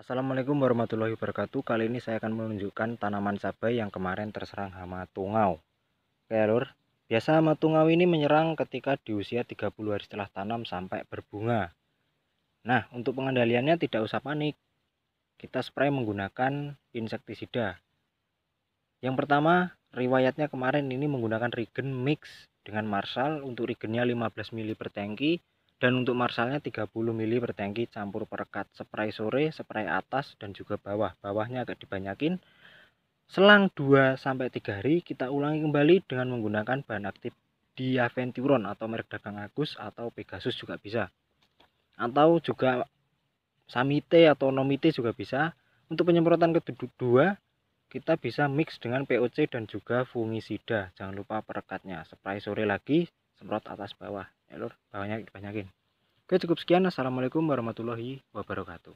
Assalamualaikum warahmatullahi wabarakatuh Kali ini saya akan menunjukkan tanaman cabai yang kemarin terserang hama tungau Oke lor Biasa hama tungau ini menyerang ketika di usia 30 hari setelah tanam sampai berbunga Nah untuk pengendaliannya tidak usah panik Kita spray menggunakan insektisida Yang pertama riwayatnya kemarin ini menggunakan regen mix dengan marshal untuk regennya 15 mili per tangki dan untuk marsalnya 30 mili per tangki campur perekat spray sore spray atas dan juga bawah bawahnya agak dibanyakin selang 2 sampai 3 hari kita ulangi kembali dengan menggunakan bahan aktif diaventuron atau merek dagang Agus atau Pegasus juga bisa atau juga Samite atau Nomite juga bisa untuk penyemprotan kedua kita bisa mix dengan POC dan juga fungisida jangan lupa perekatnya spray sore lagi semprot atas bawah ya lur banyak banyakin oke cukup sekian assalamualaikum warahmatullahi wabarakatuh